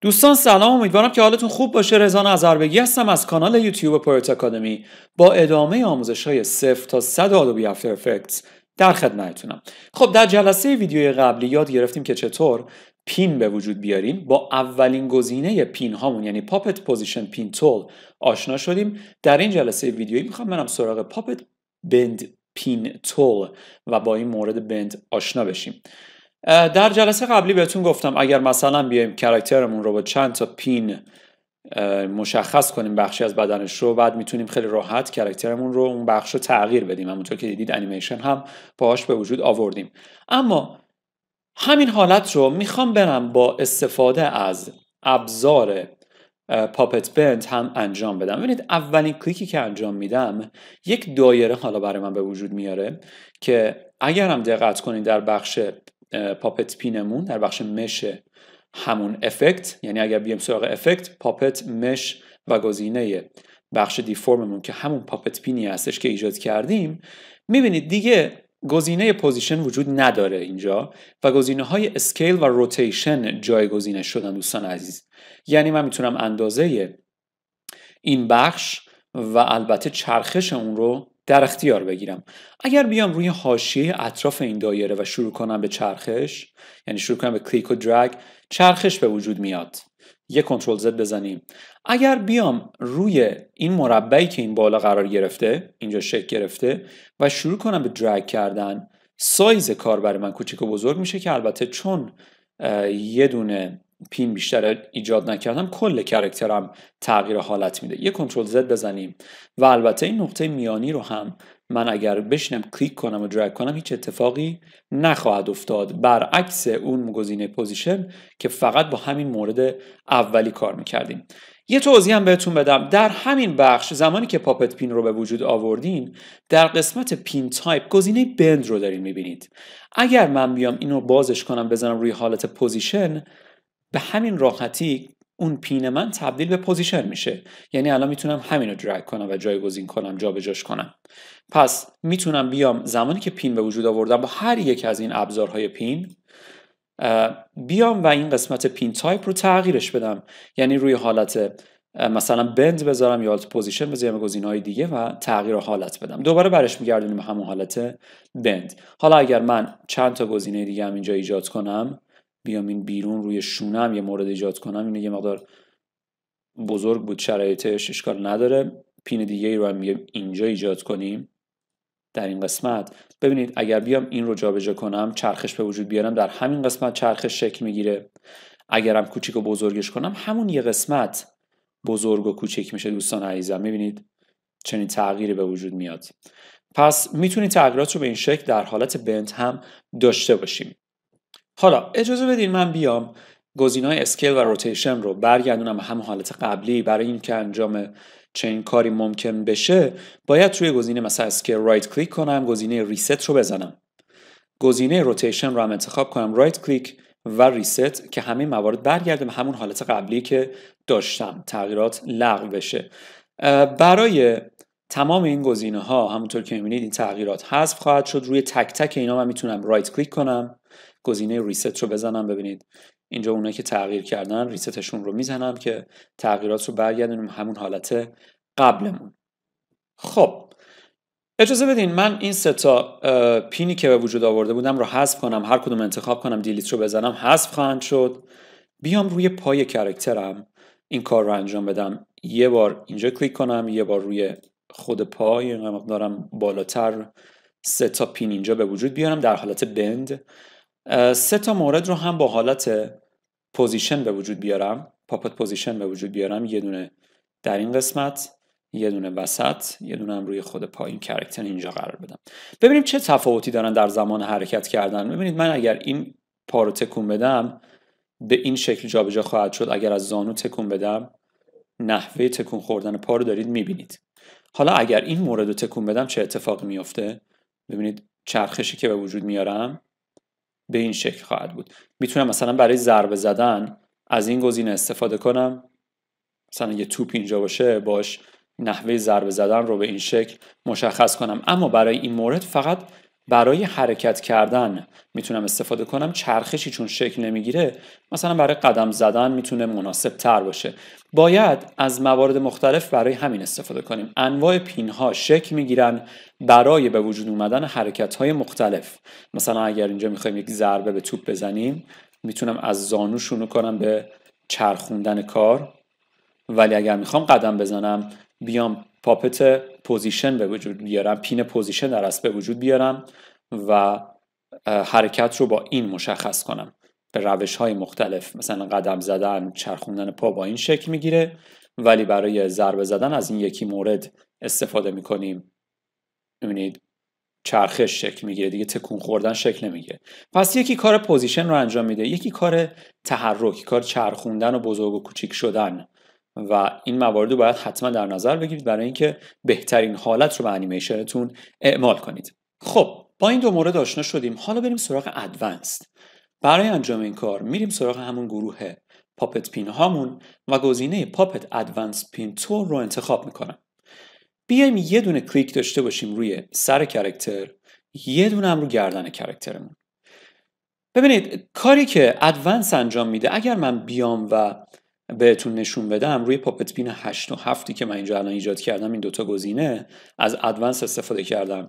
دوستان سلام امیدوارم که حالتون خوب باشه رضا نظربگی هستم از کانال یوتیوب پرت اکادمی با ادامه آموزش های صفر تا صد آدوبی افتر افکتس در خدمتتونم خب در جلسه ویدیوی قبلی یاد گرفتیم که چطور پین به وجود بیاریم با اولین گزینه پین هامون یعنی پاپت پوزیشن پین تول آشنا شدیم در این جلسه ویدیویی میخوام منم سراغ پاپت بند پین تول و با این مورد بند آشنا بشیم در جلسه قبلی بهتون گفتم اگر مثلا بیایم کرکترمون رو با چند تا پین مشخص کنیم بخشی از بدنش رو بعد میتونیم خیلی راحت کرکترمون رو اون بخش رو تغییر بدیم همونطور که دیدید انیمیشن هم باهاش به وجود آوردیم اما همین حالت رو میخوام برم با استفاده از ابزار پاپت بند هم انجام بدم ببینید اولین کلیکی که انجام میدم یک دایره حالا برای من به وجود میاره که هم دقت کنید در بخش پاپت پینمون در بخش مش همون افکت یعنی اگر بیم سراغ افکت پاپت مش و گزینه بخش دیفورممون که همون پاپت پینی هستش که ایجاد کردیم میبینید دیگه گزینه پوزیشن وجود نداره اینجا و گزینه های اسکیل و روتیشن گزینه شدن دوستان عزیز یعنی من میتونم اندازه این بخش و البته چرخش اون رو در اختیار بگیرم اگر بیام روی حاشیه اطراف این دایره و شروع کنم به چرخش یعنی شروع کنم به کلیک و درگ چرخش به وجود میاد یه کنترل زد بزنیم اگر بیام روی این مربعی که این بالا قرار گرفته اینجا شکل گرفته و شروع کنم به درگ کردن سایز کار برای من کوچیک و بزرگ میشه که البته چون یه دونه پین بیشتر ایجاد نکردم کل کرکترم تغییر حالت میده یه کنترل زد بزنیم و البته این نقطه میانی رو هم من اگر بشینم کلیک کنم و درگ کنم هیچ اتفاقی نخواهد افتاد برعکس اون گزینه پوزیشن که فقط با همین مورد اولی کار میکردیم یه توضیح هم بهتون بدم در همین بخش زمانی که پاپت پین رو به وجود آوردیم در قسمت پین تایپ گزینه بند رو دارین میبینید اگر من بیام اینو بازش کنم بزنم روی حالت پوزیشن به همین راحتی اون پین من تبدیل به پوزیشن میشه یعنی الان میتونم همین رو درگ کنم و جایگزین کنم جابجاش کنم پس میتونم بیام زمانی که پین به وجود آوردم با هر یک از این ابزارهای پین بیام و این قسمت پین تایپ رو تغییرش بدم یعنی روی حالت مثلا بند بذارم یا حالت پوزیشن بذارم گزینه های دیگه و تغییر حالت بدم دوباره برش میگردونیم به همون حالت بند حالا اگر من چند تا گزینه دیگه هم اینجا ایجاد کنم بیام این بیرون روی شونم یه مورد ایجاد کنم اینه یه مقدار بزرگ بود شرایطش اشکال نداره پین دیگه ای رو هم اینجا ایجاد کنیم در این قسمت ببینید اگر بیام این رو جابجا کنم چرخش به وجود بیارم در همین قسمت چرخش شکل میگیره اگرم کوچیک و بزرگش کنم همون یه قسمت بزرگ و کوچک میشه دوستان عزیزم میبینید چنین تغییری به وجود میاد پس میتونید تغییرات رو به این شکل در حالت بنت هم داشته باشیم حالا اجازه بدین من بیام گزینه های اسکیل و روتیشن رو برگردونم هم حالت قبلی برای اینکه انجام چه کاری ممکن بشه باید روی گزینه مثلا اسکیل رایت کلیک کنم گزینه ریست رو بزنم گزینه روتیشن رو هم انتخاب کنم رایت کلیک و ریست که همه موارد برگرده به همون حالت قبلی که داشتم تغییرات لغو بشه برای تمام این گزینه ها همونطور که میبینید این تغییرات حذف خواهد شد روی تک تک اینا من میتونم رایت کلیک کنم گزینه ریست رو بزنم ببینید اینجا اونایی که تغییر کردن ریستشون رو میزنم که تغییرات رو برگردونیم همون حالت قبلمون خب اجازه بدین من این سه پینی که به وجود آورده بودم رو حذف کنم هر کدوم انتخاب کنم دیلیت رو بزنم حذف خواهند شد بیام روی پای کرکترم این کار رو انجام بدم یه بار اینجا کلیک کنم یه بار روی خود پای دارم بالاتر سه تا پین اینجا به وجود بیارم در حالت بند سه تا مورد رو هم با حالت پوزیشن به وجود بیارم پاپت پوزیشن به وجود بیارم یه دونه در این قسمت یه دونه وسط یه دونه هم روی خود پایین کرکتر اینجا قرار بدم ببینیم چه تفاوتی دارن در زمان حرکت کردن ببینید من اگر این پا رو تکون بدم به این شکل جابجا خواهد شد اگر از زانو تکون بدم نحوه تکون خوردن پا رو دارید میبینید حالا اگر این مورد رو تکون بدم چه اتفاقی میفته ببینید چرخشی که به وجود میارم به این شکل خواهد بود میتونم مثلا برای ضربه زدن از این گزینه استفاده کنم مثلا یه توپ اینجا باشه باش نحوه ضربه زدن رو به این شکل مشخص کنم اما برای این مورد فقط برای حرکت کردن میتونم استفاده کنم چرخشی چون شکل نمیگیره مثلا برای قدم زدن میتونه مناسب تر باشه باید از موارد مختلف برای همین استفاده کنیم انواع پین ها شکل میگیرن برای به وجود اومدن حرکت های مختلف مثلا اگر اینجا میخوایم یک ضربه به توپ بزنیم میتونم از زانو شروع کنم به چرخوندن کار ولی اگر میخوام قدم بزنم بیام پاپت پوزیشن به وجود بیارم پین پوزیشن در به وجود بیارم و حرکت رو با این مشخص کنم به روش های مختلف مثلا قدم زدن چرخوندن پا با این شکل میگیره ولی برای ضربه زدن از این یکی مورد استفاده میکنیم میبینید چرخش شکل میگیره دیگه تکون خوردن شکل نمیگیره پس یکی کار پوزیشن رو انجام میده یکی کار تحرک کار چرخوندن و بزرگ و کوچیک شدن و این موارد رو باید حتما در نظر بگیرید برای اینکه بهترین حالت رو به انیمیشنتون اعمال کنید خب با این دو مورد آشنا شدیم حالا بریم سراغ ادوانسد برای انجام این کار میریم سراغ همون گروه پاپت پین هامون و گزینه پاپت ادوانس پین تور رو انتخاب میکنم بیایم یه دونه کلیک داشته باشیم روی سر کرکتر یه دونه هم رو گردن کرکترمون ببینید کاری که ادوانس انجام میده اگر من بیام و بهتون نشون بدم روی پاپت بین 8 و 7 که من اینجا الان ایجاد کردم این دوتا گزینه از ادوانس استفاده کردم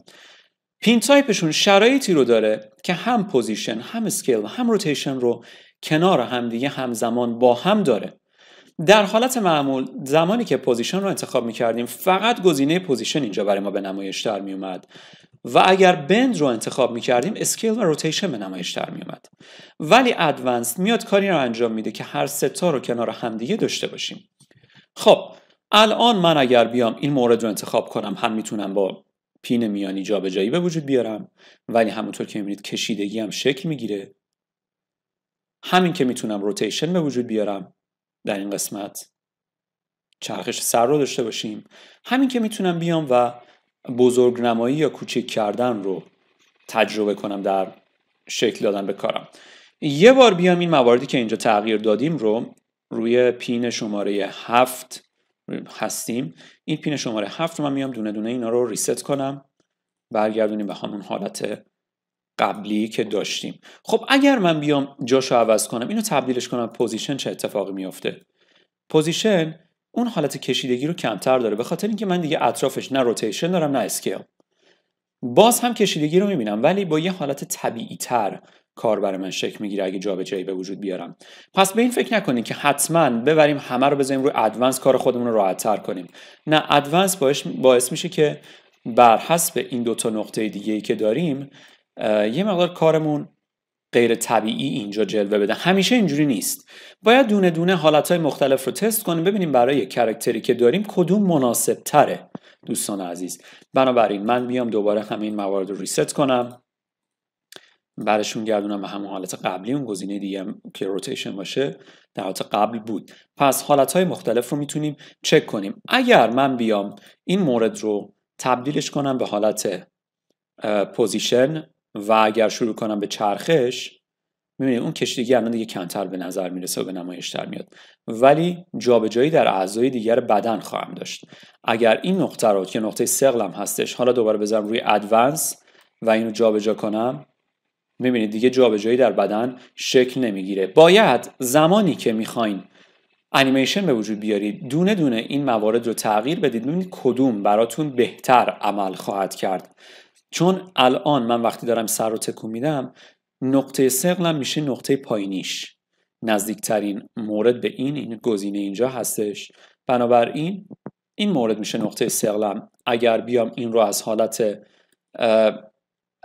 پین تایپشون شرایطی رو داره که هم پوزیشن هم اسکیل و هم روتیشن رو کنار همدیگه همزمان با هم داره در حالت معمول زمانی که پوزیشن رو انتخاب می کردیم فقط گزینه پوزیشن اینجا برای ما به نمایش در اومد و اگر بند رو انتخاب کردیم، اسکیل و روتیشن به نمایش در میومد ولی ادوانسد میاد کاری رو انجام میده که هر ستا رو کنار همدیگه داشته باشیم خب الان من اگر بیام این مورد رو انتخاب کنم هم میتونم با پین میانی جابجایی به وجود بیارم ولی همونطور که میبینید کشیدگی هم شکل میگیره همین که میتونم روتیشن به وجود بیارم در این قسمت چرخش سر رو داشته باشیم همین که میتونم بیام و بزرگنمایی یا کوچک کردن رو تجربه کنم در شکل دادن به کارم یه بار بیام این مواردی که اینجا تغییر دادیم رو روی پین شماره هفت هستیم این پین شماره هفت رو من میام دونه دونه اینا رو ریست کنم برگردونیم به همون حالت قبلی که داشتیم خب اگر من بیام جاشو عوض کنم اینو تبدیلش کنم پوزیشن چه اتفاقی میافته پوزیشن اون حالت کشیدگی رو کمتر داره به خاطر اینکه من دیگه اطرافش نه روتیشن دارم نه اسکیل باز هم کشیدگی رو میبینم ولی با یه حالت طبیعی تر کار برای من شکل میگیره اگه جابجایی به وجود بیارم پس به این فکر نکنید که حتما ببریم همه رو بذاریم روی ادوانس کار خودمون رو راحتتر کنیم نه ادوانس باعث میشه که بر حسب این دوتا نقطه دیگه ای که داریم یه مقدار کارمون غیر طبیعی اینجا جلوه بده همیشه اینجوری نیست باید دونه دونه حالتهای مختلف رو تست کنیم ببینیم برای کرکتری که داریم کدوم مناسب تره دوستان عزیز بنابراین من میام دوباره همین موارد رو ریست کنم برشون گردونم به همون حالت قبلی اون گزینه دیگه که روتیشن باشه در حالت قبل بود پس حالت های مختلف رو میتونیم چک کنیم اگر من بیام این مورد رو تبدیلش کنم به حالت پوزیشن و اگر شروع کنم به چرخش میبینید اون کشیدگی الان دیگه کمتر به نظر میرسه و به نمایش در میاد ولی جابجایی در اعضای دیگر بدن خواهم داشت اگر این نقطه رو که نقطه سقلم هستش حالا دوباره بذارم روی ادوانس و اینو جابجا کنم میبینید دیگه جابجایی در بدن شکل نمیگیره باید زمانی که میخواین انیمیشن به وجود بیارید دونه دونه این موارد رو تغییر بدید ببینید کدوم براتون بهتر عمل خواهد کرد چون الان من وقتی دارم سر رو تکون میدم نقطه سقلم میشه نقطه پایینیش نزدیکترین مورد به این این گزینه اینجا هستش بنابراین این مورد میشه نقطه سقلم اگر بیام این رو از حالت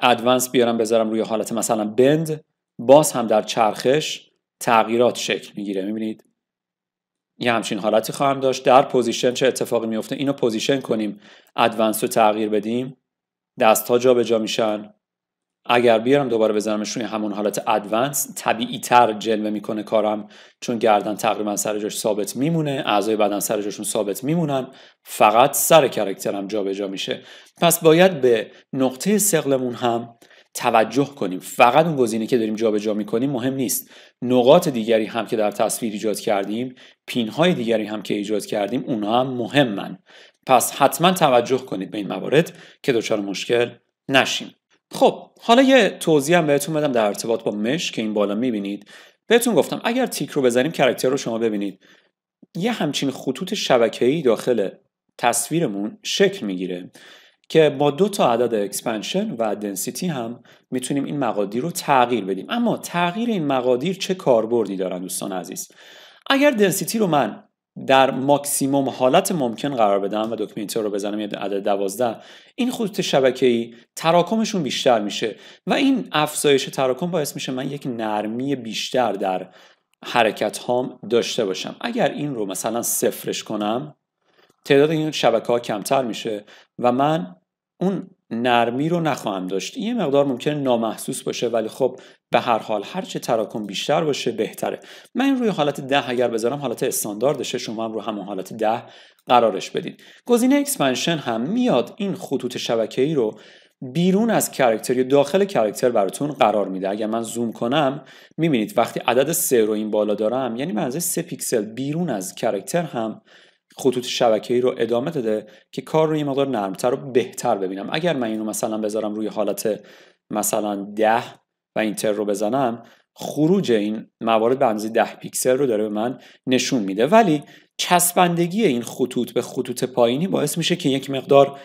ادوانس بیارم بذارم روی حالت مثلا بند باز هم در چرخش تغییرات شکل میگیره میبینید یه همچین حالتی خواهم داشت در پوزیشن چه اتفاقی میفته اینو پوزیشن کنیم ادوانس رو تغییر بدیم دست ها جابجا میشن اگر بیارم دوباره بزنمش روی همون حالت ادوانس طبیعی تر جلوه میکنه کارم چون گردن تقریبا سر جاش ثابت میمونه اعضای بدن سر جاشون ثابت میمونن فقط سر کرکترم جابجا میشه پس باید به نقطه سقلمون هم توجه کنیم فقط اون گزینه که داریم جابجا جا میکنیم مهم نیست نقاط دیگری هم که در تصویر ایجاد کردیم پینهای دیگری هم که ایجاد کردیم اونها هم مهمن پس حتما توجه کنید به این موارد که دچار مشکل نشیم خب حالا یه توضیح هم بهتون بدم در ارتباط با مش که این بالا میبینید بهتون گفتم اگر تیک رو بزنیم کرکتر رو شما ببینید یه همچین خطوط شبکه‌ای داخل تصویرمون شکل میگیره که با دو تا عدد اکسپنشن و دنسیتی هم میتونیم این مقادیر رو تغییر بدیم اما تغییر این مقادیر چه کاربردی دارن دوستان عزیز اگر دنسیتی رو من در ماکسیموم حالت ممکن قرار بدم و دکمه اینتر رو بزنم یه عدد دوازده این خطوط ای تراکمشون بیشتر میشه و این افزایش تراکم باعث میشه من یک نرمی بیشتر در حرکت هام داشته باشم اگر این رو مثلا صفرش کنم تعداد این شبکه ها کمتر میشه و من اون نرمی رو نخواهم داشت این یه مقدار ممکن نامحسوس باشه ولی خب به هر حال هر چه تراکم بیشتر باشه بهتره من این روی حالت ده اگر بذارم حالت استانداردشه شما هم رو همون حالت ده قرارش بدین گزینه اکسپنشن هم میاد این خطوط ای رو بیرون از کرکتر یا داخل کرکتر براتون قرار میده اگر من زوم کنم میبینید وقتی عدد سه رو این بالا دارم یعنی من از سه پیکسل بیرون از کرکتر هم خطوط ای رو ادامه داده که کار رو یه مقدار نرمتر و بهتر ببینم اگر من اینو مثلا بذارم روی حالت مثلا ده و اینتر رو بزنم خروج این موارد به اندازه ده پیکسل رو داره به من نشون میده ولی چسبندگی این خطوط به خطوط پایینی باعث میشه که یک مقدار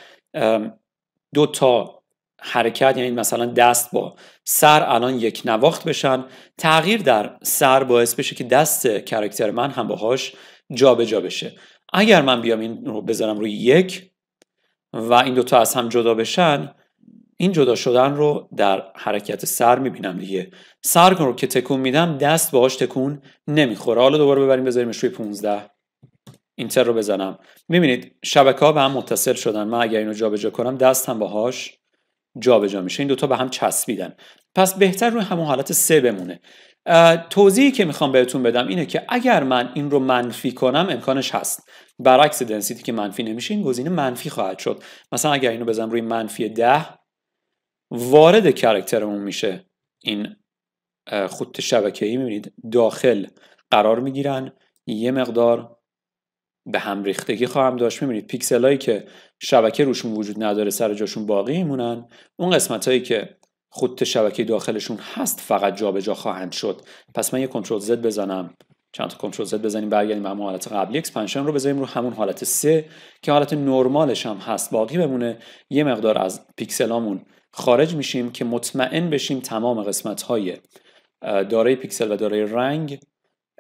دو تا حرکت یعنی مثلا دست با سر الان یک نواخت بشن تغییر در سر باعث بشه که دست کرکتر من هم باهاش جابجا بشه اگر من بیام این رو بذارم روی یک و این دوتا از هم جدا بشن این جدا شدن رو در حرکت سر میبینم دیگه سر رو که تکون میدم دست باهاش تکون نمیخوره حالا دوباره ببریم بذاریمش روی 15 اینتر رو بزنم میبینید شبکه ها به هم متصل شدن من اگر اینو جابجا کنم دست هم باهاش جابجا میشه این دوتا به هم چسبیدن پس بهتر روی همون حالت سه بمونه توضیحی که میخوام بهتون بدم اینه که اگر من این رو منفی کنم امکانش هست برعکس دنسیتی که منفی نمیشه این گزینه منفی خواهد شد مثلا اگر اینو بزنم روی منفی ده وارد کرکترمون میشه این خود شبکه ای میبینید داخل قرار میگیرن یه مقدار به هم ریختگی خواهم داشت میبینید پیکسل هایی که شبکه روشون وجود نداره سر جاشون باقی میمونن اون قسمت هایی که خودت شبکه داخلشون هست فقط جابجا جا خواهند شد پس من یه کنترل زد بزنم چند تا کنترل زد بزنیم برگردیم اما حالت قبلی اکسپنشن رو بذاریم رو همون حالت سه که حالت نرمالش هم هست باقی بمونه یه مقدار از پیکسلامون خارج میشیم که مطمئن بشیم تمام قسمت های دارای پیکسل و دارای رنگ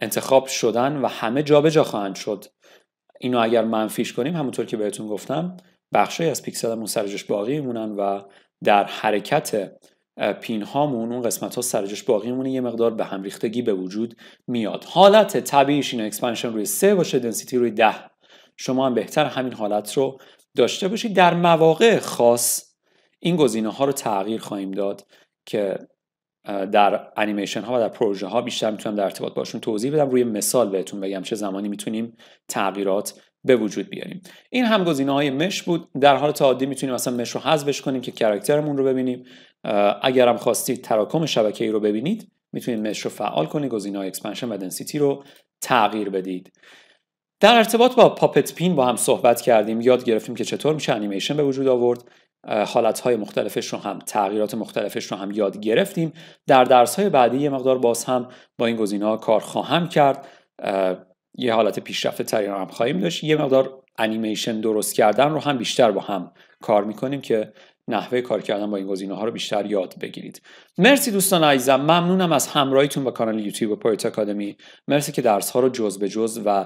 انتخاب شدن و همه جابجا جا خواهند شد اینو اگر منفیش کنیم همونطور که بهتون گفتم بخشی از پیکسلمون سرجش باقی میمونن و در حرکت پین هامون اون قسمت ها سرجش باقی مونه یه مقدار به هم ریختگی به وجود میاد حالت طبیعیش این اکسپنشن روی سه باشه دنسیتی روی ده. شما هم بهتر همین حالت رو داشته باشید در مواقع خاص این گزینه ها رو تغییر خواهیم داد که در انیمیشن ها و در پروژه ها بیشتر میتونم در ارتباط باشون توضیح بدم روی مثال بهتون بگم چه زمانی میتونیم تغییرات به وجود بیاریم این هم گزینه های مش بود در حالت عادی میتونیم مثلا مش رو حذفش کنیم که کاراکترمون رو ببینیم اگر هم خواستید تراکم شبکه ای رو ببینید میتونید مش رو فعال کنید گزینه های اکسپنشن و دنسیتی رو تغییر بدید در ارتباط با پاپت پین با هم صحبت کردیم یاد گرفتیم که چطور میشه انیمیشن به وجود آورد های مختلفش رو هم تغییرات مختلفش رو هم یاد گرفتیم در های بعدی یه مقدار باز هم با این گزینه کار خواهم کرد یه حالت پیشرفته تری هم خواهیم داشت یه مقدار انیمیشن درست کردن رو هم بیشتر با هم کار میکنیم که نحوه کار کردن با این گزینه ها رو بیشتر یاد بگیرید مرسی دوستان عزیزم ممنونم از همراهیتون با کانال یوتیوب و پایت اکادمی مرسی که درس ها رو جز به جز و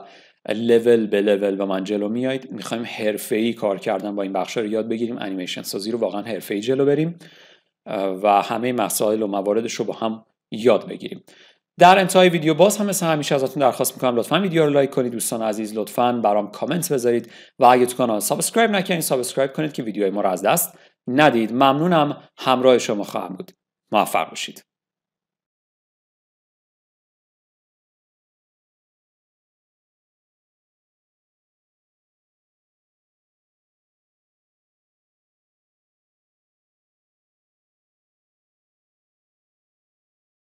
لول به لول با من جلو میایید میخوایم حرفه ای کار کردن با این بخش رو یاد بگیریم انیمیشن سازی رو واقعا حرفه ای جلو بریم و همه مسائل و مواردش رو با هم یاد بگیریم در انتهای ویدیو باز هم مثل همیشه ازتون درخواست میکنم لطفا ویدیو رو لایک کنید دوستان عزیز لطفا برام کامنت بذارید و اگه تو کانال سابسکرایب نکنید سابسکرایب کنید که ویدیوهای ما رو از دست ندید ممنونم همراه شما خواهم بود موفق باشید